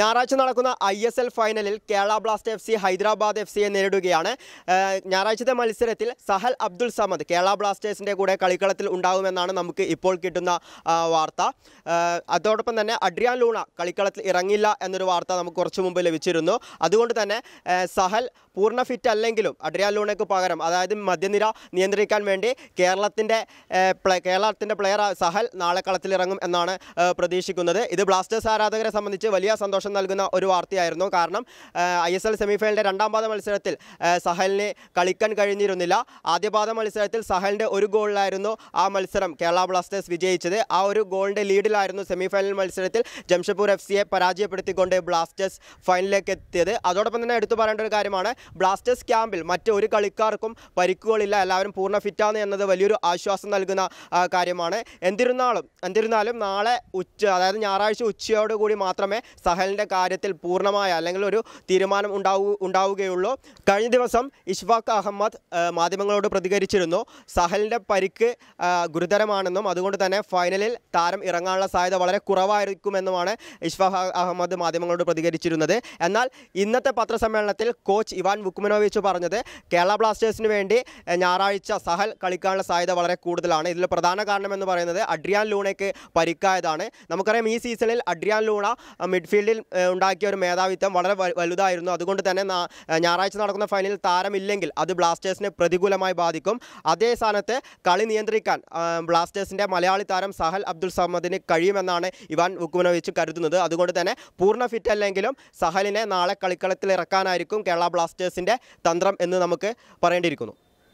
ഞായറാഴ്ച നടക്കുന്ന I S L ഫൈനലിൽ Kerala blast F C Hyderabad F സിയെ നേരിടുകയാണ് ഞായറാഴ്ചത്തെ മത്സരത്തിൽ സഹൽ അബ്ദുൾ സമദ് കേരള ബ്ലാസ്റ്റേഴ്സിൻ്റെ കൂടെ കളിക്കളത്തിൽ ഉണ്ടാകുമെന്നാണ് നമുക്ക് ഇപ്പോൾ കിട്ടുന്ന വാർത്ത അതോടൊപ്പം തന്നെ അഡ്രിയാൻ ലൂണ കളിക്കളത്തിൽ ഇറങ്ങില്ല എന്നൊരു വാർത്ത നമുക്ക് കുറച്ച് മുമ്പ് ലഭിച്ചിരുന്നു അതുകൊണ്ട് തന്നെ സഹൽ പൂർണ്ണ ഫിറ്റ് അല്ലെങ്കിലും അഡ്രിയാൻ ലൂണയ്ക്ക് പകരം അതായത് മധ്യനിര നിയന്ത്രിക്കാൻ വേണ്ടി കേരളത്തിൻ്റെ കേരളത്തിൻ്റെ പ്ലെയർ സഹൽ നാളെ കളത്തിലിറങ്ങും എന്നാണ് പ്രതീക്ഷിക്കുന്നത് ഇത് ബ്ലാസ്റ്റേഴ്സ് ആരാധകരെ സംബന്ധിച്ച് വലിയ സന്തോഷം സന്തോഷം നൽകുന്ന ഒരു വാർത്തയായിരുന്നു കാരണം ഐ എസ് എൽ സെമിഫൈനലിൻ്റെ രണ്ടാം പാദ മത്സരത്തിൽ സഹലിനെ കളിക്കാൻ കഴിഞ്ഞിരുന്നില്ല ആദ്യപാദ മത്സരത്തിൽ സഹലിൻ്റെ ഒരു ഗോളിലായിരുന്നു ആ മത്സരം കേരള ബ്ലാസ്റ്റേഴ്സ് വിജയിച്ചത് ആ ഒരു ഗോളിൻ്റെ ലീഡിലായിരുന്നു സെമിഫൈനൽ മത്സരത്തിൽ ജംഷഡ്പൂർ എഫ് സിയെ പരാജയപ്പെടുത്തിക്കൊണ്ട് ബ്ലാസ്റ്റേഴ്സ് ഫൈനലിലേക്ക് എത്തിയത് അതോടൊപ്പം തന്നെ എടുത്തു പറയേണ്ട ഒരു കാര്യമാണ് ബ്ലാസ്റ്റേഴ്സ് ക്യാമ്പിൽ മറ്റൊരു കളിക്കാർക്കും പരിക്കുകളില്ല എല്ലാവരും പൂർണ്ണ ഫിറ്റാണ് എന്നത് വലിയൊരു ആശ്വാസം നൽകുന്ന കാര്യമാണ് എന്നിരുന്നാലും എന്നിരുന്നാലും നാളെ ഉച്ച അതായത് ഞായറാഴ്ച ഉച്ചയോടുകൂടി മാത്രമേ സഹൽ സഹലിൻ്റെ കാര്യത്തിൽ പൂർണ്ണമായ അല്ലെങ്കിൽ ഒരു തീരുമാനം ഉണ്ടാവു ഉണ്ടാവുകയുള്ളൂ കഴിഞ്ഞ ദിവസം ഇഷ്ഫാഖ് അഹമ്മദ് മാധ്യമങ്ങളോട് പ്രതികരിച്ചിരുന്നു സഹലിൻ്റെ പരിക്ക് ഗുരുതരമാണെന്നും അതുകൊണ്ട് തന്നെ ഫൈനലിൽ താരം ഇറങ്ങാനുള്ള സാധ്യത വളരെ കുറവായിരിക്കുമെന്നുമാണ് ഇഷ്ഫാഖ് അഹമ്മദ് മാധ്യമങ്ങളോട് പ്രതികരിച്ചിരുന്നത് എന്നാൽ ഇന്നത്തെ പത്രസമ്മേളനത്തിൽ കോച്ച് ഇവാൻ വുക്മനോവിച്ച് പറഞ്ഞത് കേരള ബ്ലാസ്റ്റേഴ്സിന് വേണ്ടി ഞായറാഴ്ച സഹൽ കളിക്കാനുള്ള സാധ്യത വളരെ കൂടുതലാണ് ഇതിൽ പ്രധാന കാരണം എന്ന് പറയുന്നത് അഡ്രിയാൻ ലൂണയ്ക്ക് പരിക്കായതാണ് നമുക്കറിയാം ഈ സീസണിൽ അഡ്രിയാൻ ലൂണ മിഡ്ഫീൽഡ് ഫൈനലിൽ ഉണ്ടാക്കിയ ഒരു മേധാവിത്വം വളരെ വലുതായിരുന്നു അതുകൊണ്ട് തന്നെ ഞായറാഴ്ച നടക്കുന്ന ഫൈനലിൽ താരമില്ലെങ്കിൽ അത് ബ്ലാസ്റ്റേഴ്സിനെ പ്രതികൂലമായി ബാധിക്കും അതേ സ്ഥാനത്ത് കളി നിയന്ത്രിക്കാൻ ബ്ലാസ്റ്റേഴ്സിൻ്റെ മലയാളി താരം സഹൽ അബ്ദുൾ സഹമ്മദിന് കഴിയുമെന്നാണ് ഇവാൻ വുക്കുമനോവിച്ച് കരുതുന്നത് അതുകൊണ്ട് തന്നെ പൂർണ്ണ ഫിറ്റ് അല്ലെങ്കിലും സഹലിനെ നാളെ കളിക്കളത്തിൽ ഇറക്കാനായിരിക്കും കേരള ബ്ലാസ്റ്റേഴ്സിൻ്റെ തന്ത്രം എന്ന് നമുക്ക് പറയേണ്ടിയിരിക്കുന്നു